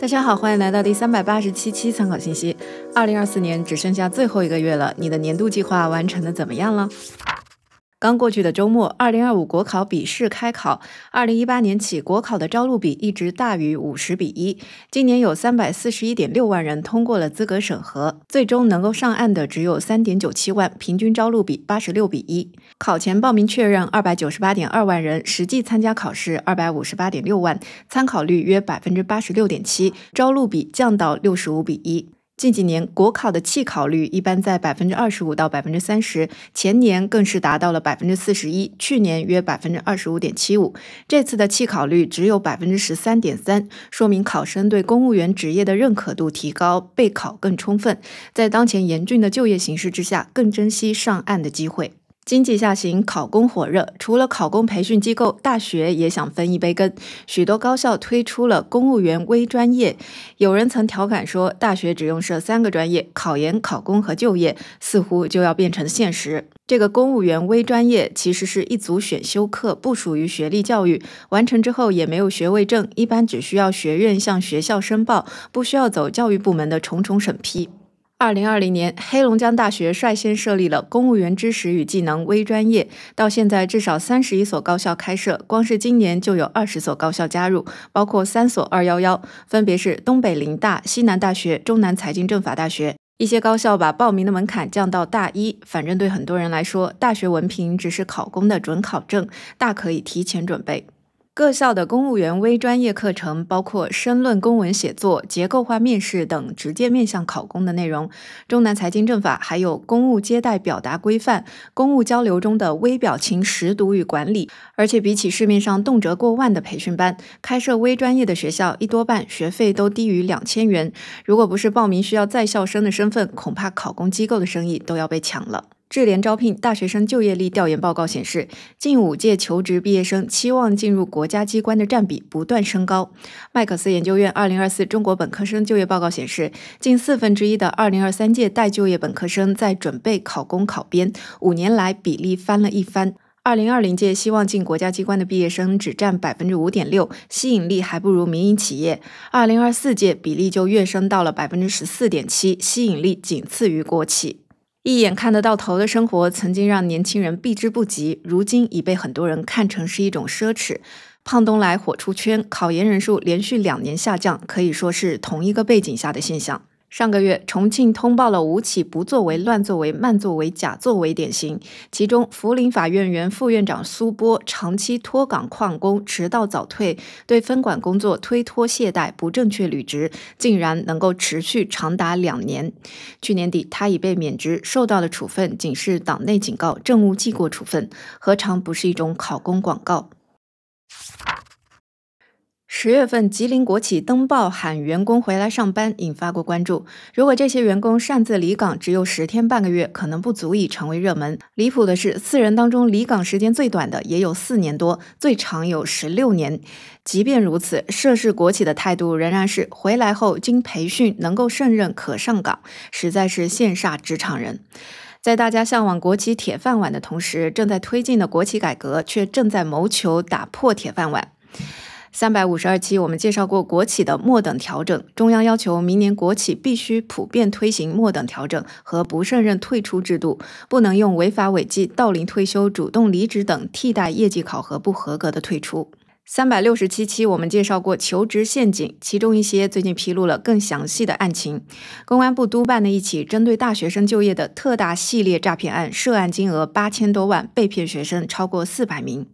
大家好，欢迎来到第三百八十七期参考信息。二零二四年只剩下最后一个月了，你的年度计划完成的怎么样了？刚过去的周末，二零二五国考笔试开考。二零一八年起，国考的招录比一直大于五十比一。今年有三百四十一点六万人通过了资格审核，最终能够上岸的只有三点九七万，平均招录比八十六比一。考前报名确认二百九十八点二万人，实际参加考试二百五十八点六万，参考率约百分之八十六点七，招录比降到六十五比一。近几年，国考的弃考率一般在百分之二十五到百分之三十，前年更是达到了百分之四十一，去年约百分之二十五点七五，这次的弃考率只有百分之十三点三，说明考生对公务员职业的认可度提高，备考更充分，在当前严峻的就业形势之下，更珍惜上岸的机会。经济下行，考公火热。除了考公培训机构，大学也想分一杯羹。许多高校推出了公务员微专业。有人曾调侃说，大学只用设三个专业：考研、考公和就业，似乎就要变成现实。这个公务员微专业其实是一组选修课，不属于学历教育。完成之后也没有学位证，一般只需要学院向学校申报，不需要走教育部门的重重审批。二零二零年，黑龙江大学率先设立了公务员知识与技能微专业，到现在至少三十一所高校开设，光是今年就有二十所高校加入，包括三所“二幺幺”，分别是东北林大、西南大学、中南财经政法大学。一些高校把报名的门槛降到大一，反正对很多人来说，大学文凭只是考公的准考证，大可以提前准备。各校的公务员微专业课程包括申论、公文写作、结构化面试等直接面向考公的内容。中南财经政法还有公务接待表达规范、公务交流中的微表情识读与管理。而且，比起市面上动辄过万的培训班，开设微专业的学校一多半学费都低于两千元。如果不是报名需要在校生的身份，恐怕考公机构的生意都要被抢了。智联招聘大学生就业力调研报告显示，近五届求职毕业生期望进入国家机关的占比不断升高。麦克斯研究院《二零二四中国本科生就业报告》显示，近四分之一的二零二三届待就业本科生在准备考公考编，五年来比例翻了一番。二零二零届希望进国家机关的毕业生只占百分之五点六，吸引力还不如民营企业。二零二四届比例就跃升到了百分之十四点七，吸引力仅次于国企。一眼看得到头的生活，曾经让年轻人避之不及，如今已被很多人看成是一种奢侈。胖东来火出圈，考研人数连续两年下降，可以说是同一个背景下的现象。上个月，重庆通报了五起不作为、乱作为、慢作为、假作为典型，其中涪陵法院原副院长苏波长期脱岗旷工、迟到早退，对分管工作推脱懈怠、不正确履职，竟然能够持续长达两年。去年底，他已被免职，受到的处分仅是党内警告、政务记过处分，何尝不是一种考公广告？十月份，吉林国企登报喊员工回来上班，引发过关注。如果这些员工擅自离岗只有十天半个月，可能不足以成为热门。离谱的是，四人当中离岗时间最短的也有四年多，最长有十六年。即便如此，涉事国企的态度仍然是回来后经培训能够胜任可上岗，实在是羡煞职场人。在大家向往国企铁饭碗的同时，正在推进的国企改革却正在谋求打破铁饭碗。三百五十二期，我们介绍过国企的末等调整，中央要求明年国企必须普遍推行末等调整和不胜任退出制度，不能用违法违纪、到龄退休、主动离职等替代业绩考核不合格的退出。三百六十七期，我们介绍过求职陷阱，其中一些最近披露了更详细的案情。公安部督办的一起针对大学生就业的特大系列诈骗案，涉案金额八千多万，被骗学生超过四百名。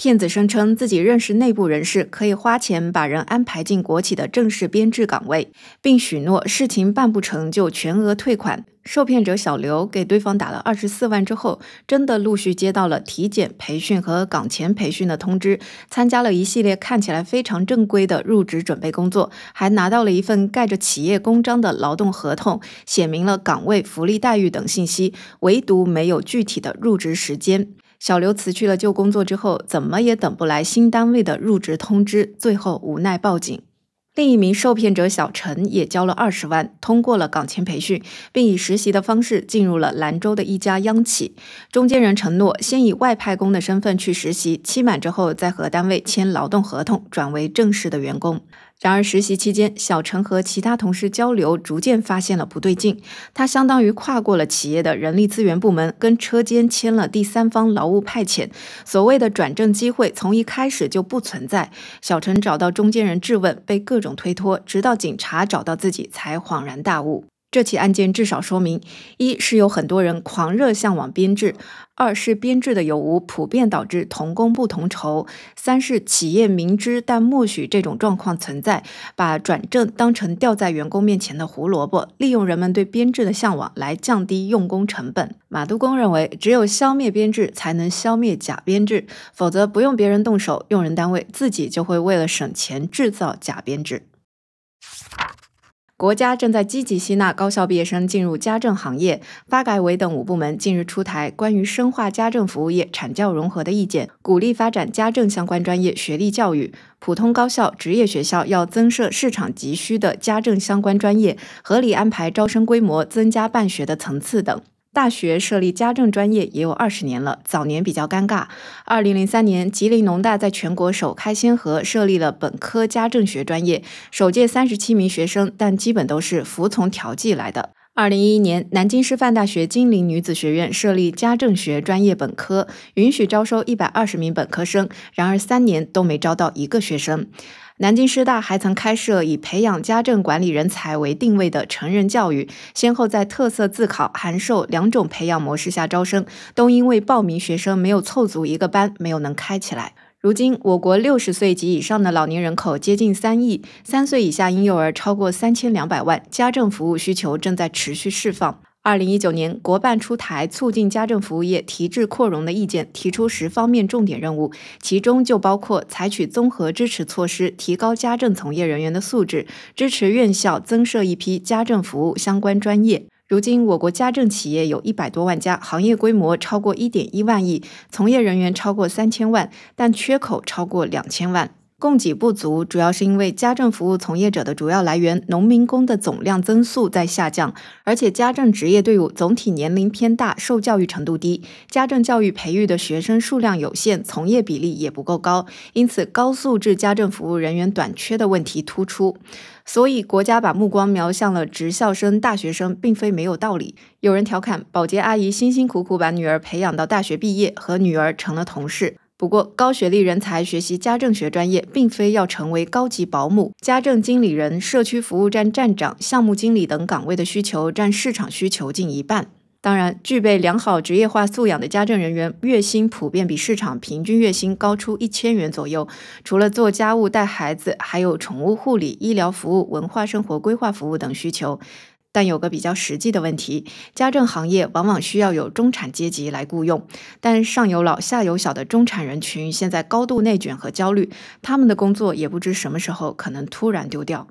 骗子声称自己认识内部人士，可以花钱把人安排进国企的正式编制岗位，并许诺事情办不成就全额退款。受骗者小刘给对方打了二十四万之后，真的陆续接到了体检、培训和岗前培训的通知，参加了一系列看起来非常正规的入职准备工作，还拿到了一份盖着企业公章的劳动合同，写明了岗位、福利待遇等信息，唯独没有具体的入职时间。小刘辞去了旧工作之后，怎么也等不来新单位的入职通知，最后无奈报警。另一名受骗者小陈也交了二十万，通过了岗前培训，并以实习的方式进入了兰州的一家央企。中间人承诺，先以外派工的身份去实习，期满之后再和单位签劳动合同，转为正式的员工。然而，实习期间，小陈和其他同事交流，逐渐发现了不对劲。他相当于跨过了企业的人力资源部门，跟车间签了第三方劳务派遣。所谓的转正机会，从一开始就不存在。小陈找到中间人质问，被各种推脱，直到警察找到自己，才恍然大悟。这起案件至少说明：一是有很多人狂热向往编制；二是编制的有无普遍导致同工不同酬；三是企业明知但默许这种状况存在，把转正当成吊在员工面前的胡萝卜，利用人们对编制的向往来降低用工成本。马都公认为，只有消灭编制，才能消灭假编制，否则不用别人动手，用人单位自己就会为了省钱制造假编制。国家正在积极吸纳高校毕业生进入家政行业。发改委等五部门近日出台关于深化家政服务业产教融合的意见，鼓励发展家政相关专业学历教育。普通高校、职业学校要增设市场急需的家政相关专业，合理安排招生规模，增加办学的层次等。大学设立家政专业也有二十年了，早年比较尴尬。二零零三年，吉林农大在全国首开先河，设立了本科家政学专业，首届三十七名学生，但基本都是服从调剂来的。二零一一年，南京师范大学金陵女子学院设立家政学专业本科，允许招收一百二十名本科生，然而三年都没招到一个学生。南京师大还曾开设以培养家政管理人才为定位的成人教育，先后在特色自考、函授两种培养模式下招生，都因为报名学生没有凑足一个班，没有能开起来。如今，我国六十岁及以上的老年人口接近三亿，三岁以下婴幼儿超过三千两百万，家政服务需求正在持续释放。二零一九年，国办出台促进家政服务业提质扩容的意见，提出十方面重点任务，其中就包括采取综合支持措施，提高家政从业人员的素质，支持院校增设一批家政服务相关专业。如今，我国家政企业有一百多万家，行业规模超过一点一万亿，从业人员超过三千万，但缺口超过两千万。供给不足，主要是因为家政服务从业者的主要来源——农民工的总量增速在下降，而且家政职业队伍总体年龄偏大，受教育程度低，家政教育培育的学生数量有限，从业比例也不够高，因此高素质家政服务人员短缺的问题突出。所以，国家把目光瞄向了职校生、大学生，并非没有道理。有人调侃：“保洁阿姨辛辛苦苦把女儿培养到大学毕业，和女儿成了同事。”不过，高学历人才学习家政学专业，并非要成为高级保姆、家政经理人、社区服务站站长、项目经理等岗位的需求占市场需求近一半。当然，具备良好职业化素养的家政人员，月薪普遍比市场平均月薪高出一千元左右。除了做家务、带孩子，还有宠物护理、医疗服务、文化生活规划服务等需求。但有个比较实际的问题，家政行业往往需要有中产阶级来雇佣，但上有老下有小的中产人群现在高度内卷和焦虑，他们的工作也不知什么时候可能突然丢掉。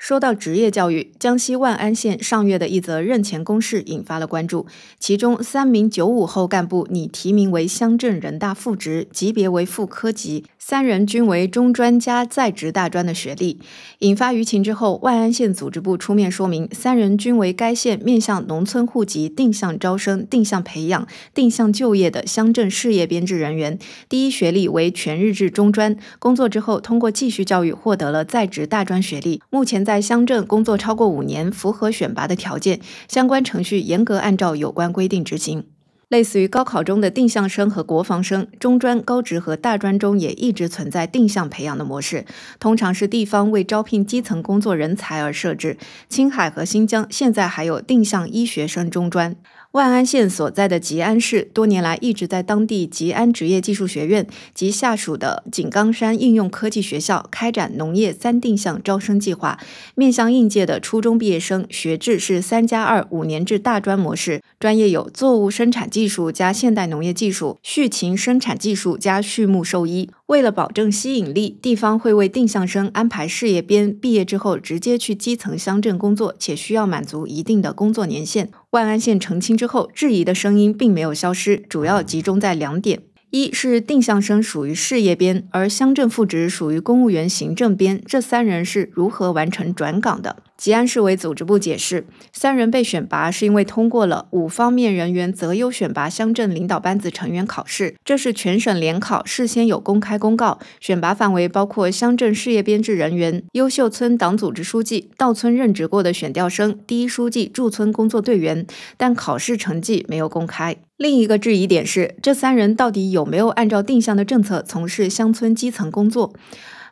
说到职业教育，江西万安县上月的一则任前公示引发了关注，其中三名九五后干部拟提名为乡镇人大副职，级别为副科级，三人均为中专加在职大专的学历，引发舆情之后，万安县组织部出面说明，三人均为该县面向农村户籍定向招生、定向培养、定向就业的乡镇事业编制人员，第一学历为全日制中专，工作之后通过继续教育获得了在职大专学历，目前在。在乡镇工作超过五年，符合选拔的条件，相关程序严格按照有关规定执行。类似于高考中的定向生和国防生，中专、高职和大专中也一直存在定向培养的模式，通常是地方为招聘基层工作人才而设置。青海和新疆现在还有定向医学生中专。万安县所在的吉安市，多年来一直在当地吉安职业技术学院及下属的井冈山应用科技学校开展农业三定向招生计划，面向应届的初中毕业生，学制是三加二五年制大专模式，专业有作物生产技术加现代农业技术、畜禽生产技术加畜牧兽医。为了保证吸引力，地方会为定向生安排事业编，毕业之后直接去基层乡镇工作，且需要满足一定的工作年限。万安县澄清之后，质疑的声音并没有消失，主要集中在两点：一是定向生属于事业编，而乡镇副职属于公务员行政编，这三人是如何完成转岗的？吉安市委组织部解释，三人被选拔是因为通过了五方面人员择优选拔乡镇领导班子成员考试，这是全省联考，事先有公开公告。选拔范围包括乡镇事业编制人员、优秀村党组织书记、到村任职过的选调生、第一书记、驻村工作队员，但考试成绩没有公开。另一个质疑点是，这三人到底有没有按照定向的政策从事乡村基层工作？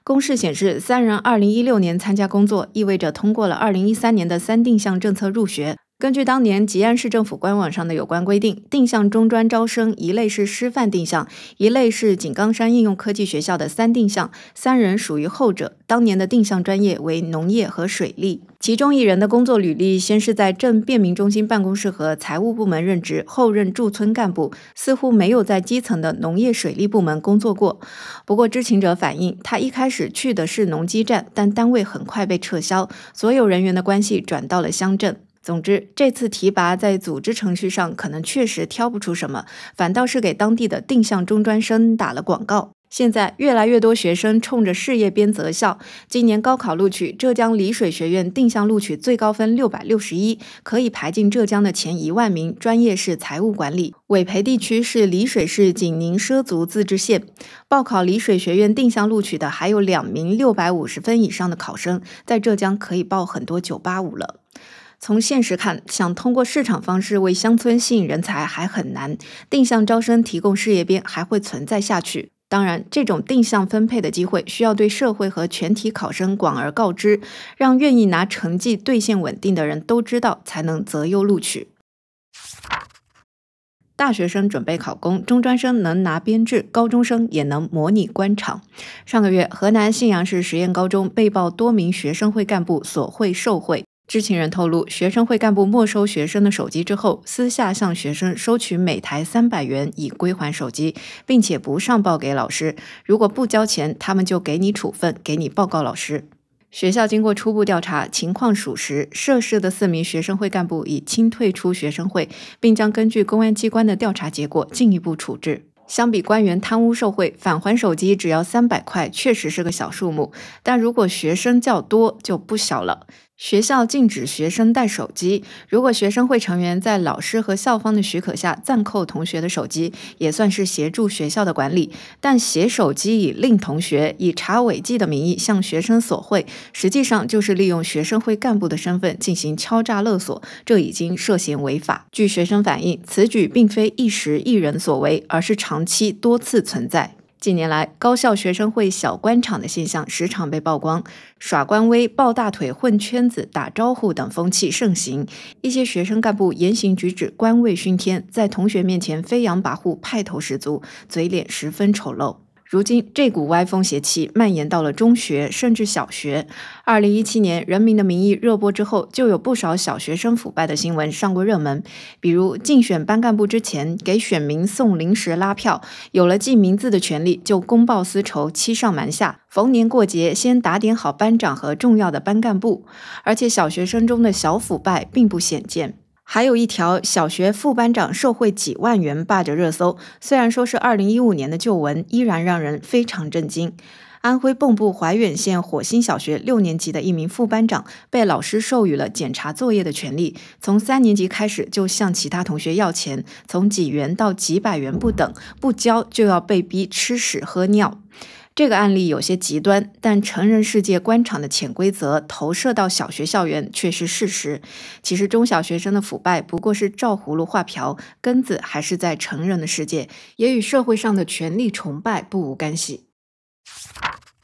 公示显示，三人二零一六年参加工作，意味着通过了二零一三年的三定向政策入学。根据当年吉安市政府官网上的有关规定，定向中专招生一类是师范定向，一类是井冈山应用科技学校的三定向，三人属于后者。当年的定向专业为农业和水利，其中一人的工作履历先是在镇便民中心办公室和财务部门任职，后任驻村干部，似乎没有在基层的农业水利部门工作过。不过知情者反映，他一开始去的是农机站，但单位很快被撤销，所有人员的关系转到了乡镇。总之，这次提拔在组织程序上可能确实挑不出什么，反倒是给当地的定向中专生打了广告。现在越来越多学生冲着事业编择校，今年高考录取，浙江丽水学院定向录取最高分六百六十一，可以排进浙江的前一万名。专业是财务管理，委培地区是丽水市景宁畲族自治县。报考丽水学院定向录取的还有两名六百五十分以上的考生，在浙江可以报很多九八五了。从现实看，想通过市场方式为乡村吸引人才还很难。定向招生提供事业编还会存在下去。当然，这种定向分配的机会需要对社会和全体考生广而告之，让愿意拿成绩兑现稳定的人都知道，才能择优录取。大学生准备考公，中专生能拿编制，高中生也能模拟官场。上个月，河南信阳市实验高中被曝多名学生会干部索贿受贿。知情人透露，学生会干部没收学生的手机之后，私下向学生收取每台三百元以归还手机，并且不上报给老师。如果不交钱，他们就给你处分，给你报告老师。学校经过初步调查，情况属实，涉事的四名学生会干部已清退出学生会，并将根据公安机关的调查结果进一步处置。相比官员贪污受贿返还手机只要三百块，确实是个小数目，但如果学生较多就不小了。学校禁止学生带手机，如果学生会成员在老师和校方的许可下暂扣同学的手机，也算是协助学校的管理。但携手机以令同学以查违纪的名义向学生索贿，实际上就是利用学生会干部的身份进行敲诈勒索，这已经涉嫌违法。据学生反映，此举并非一时一人所为，而是长期多次存在。近年来，高校学生会“小官场”的现象时常被曝光，耍官威、抱大腿、混圈子、打招呼等风气盛行。一些学生干部言行举止官位熏天，在同学面前飞扬跋扈、派头十足，嘴脸十分丑陋。如今，这股歪风邪气蔓延到了中学，甚至小学。二零一七年，《人民的名义》热播之后，就有不少小学生腐败的新闻上过热门，比如竞选班干部之前给选民送零食拉票，有了记名字的权利就公报私仇、欺上瞒下；逢年过节先打点好班长和重要的班干部。而且，小学生中的小腐败并不鲜见。还有一条小学副班长受贿几万元霸着热搜，虽然说是二零一五年的旧闻，依然让人非常震惊。安徽蚌埠怀远县火星小学六年级的一名副班长，被老师授予了检查作业的权利，从三年级开始就向其他同学要钱，从几元到几百元不等，不交就要被逼吃屎喝尿。这个案例有些极端，但成人世界官场的潜规则投射到小学校园却是事实。其实，中小学生的腐败不过是照葫芦画瓢，根子还是在成人的世界，也与社会上的权力崇拜不无干系。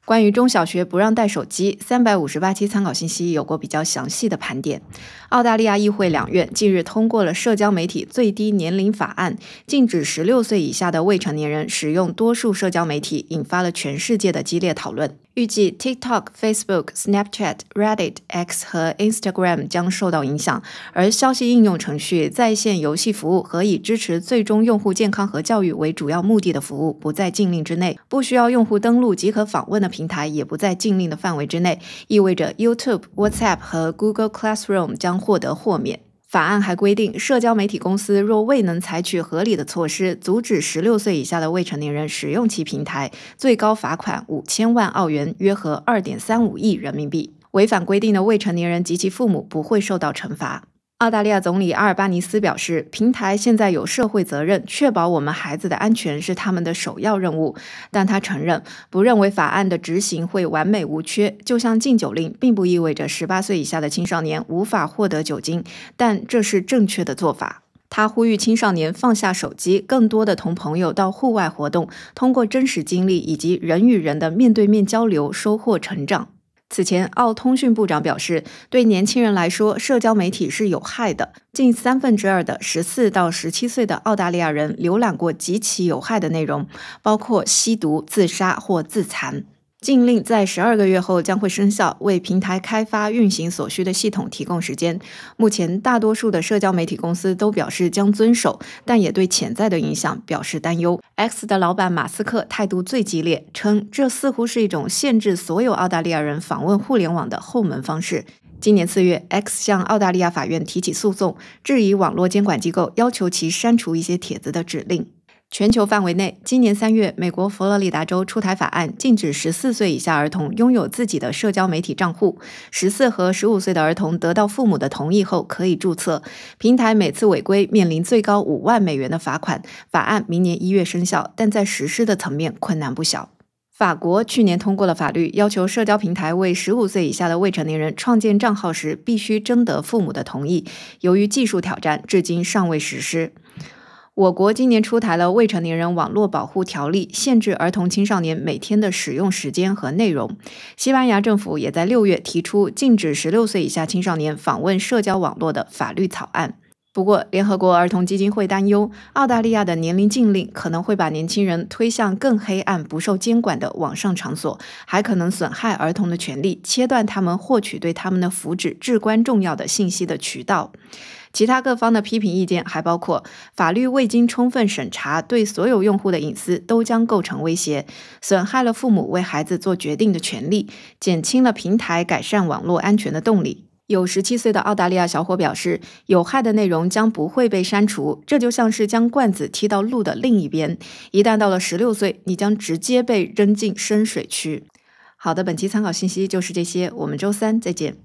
关于中小学不让带手机，三百五十八期参考信息有过比较详细的盘点。澳大利亚议会两院近日通过了社交媒体最低年龄法案，禁止十六岁以下的未成年人使用多数社交媒体，引发了全世界的激烈讨论。预计 TikTok、Facebook、Snapchat、Reddit、X 和 Instagram 将受到影响，而消息应用程序、在线游戏服务和以支持最终用户健康和教育为主要目的的服务不在禁令之内，不需要用户登录即可访问的。平台也不在禁令的范围之内，意味着 YouTube、WhatsApp 和 Google Classroom 将获得豁免。法案还规定，社交媒体公司若未能采取合理的措施阻止十六岁以下的未成年人使用其平台，最高罚款五千万澳元（约合二点三五亿人民币）。违反规定的未成年人及其父母不会受到惩罚。澳大利亚总理阿尔巴尼斯表示，平台现在有社会责任，确保我们孩子的安全是他们的首要任务。但他承认，不认为法案的执行会完美无缺，就像禁酒令，并不意味着十八岁以下的青少年无法获得酒精，但这是正确的做法。他呼吁青少年放下手机，更多的同朋友到户外活动，通过真实经历以及人与人的面对面交流，收获成长。此前，澳通讯部长表示，对年轻人来说，社交媒体是有害的。近三分之二的十四到十七岁的澳大利亚人浏览过极其有害的内容，包括吸毒、自杀或自残。禁令在十二个月后将会生效，为平台开发运行所需的系统提供时间。目前，大多数的社交媒体公司都表示将遵守，但也对潜在的影响表示担忧。X 的老板马斯克态度最激烈，称这似乎是一种限制所有澳大利亚人访问互联网的后门方式。今年四月，X 向澳大利亚法院提起诉讼，质疑网络监管机构要求其删除一些帖子的指令。全球范围内，今年三月，美国佛罗里达州出台法案，禁止十四岁以下儿童拥有自己的社交媒体账户。十四和十五岁的儿童得到父母的同意后可以注册。平台每次违规面临最高五万美元的罚款。法案明年一月生效，但在实施的层面困难不小。法国去年通过了法律，要求社交平台为十五岁以下的未成年人创建账号时必须征得父母的同意。由于技术挑战，至今尚未实施。我国今年出台了《未成年人网络保护条例》，限制儿童、青少年每天的使用时间和内容。西班牙政府也在六月提出禁止十六岁以下青少年访问社交网络的法律草案。不过，联合国儿童基金会担忧，澳大利亚的年龄禁令可能会把年轻人推向更黑暗、不受监管的网上场所，还可能损害儿童的权利，切断他们获取对他们的福祉至关重要的信息的渠道。其他各方的批评意见还包括，法律未经充分审查，对所有用户的隐私都将构成威胁，损害了父母为孩子做决定的权利，减轻了平台改善网络安全的动力。有十七岁的澳大利亚小伙表示，有害的内容将不会被删除，这就像是将罐子踢到路的另一边。一旦到了十六岁，你将直接被扔进深水区。好的，本期参考信息就是这些，我们周三再见。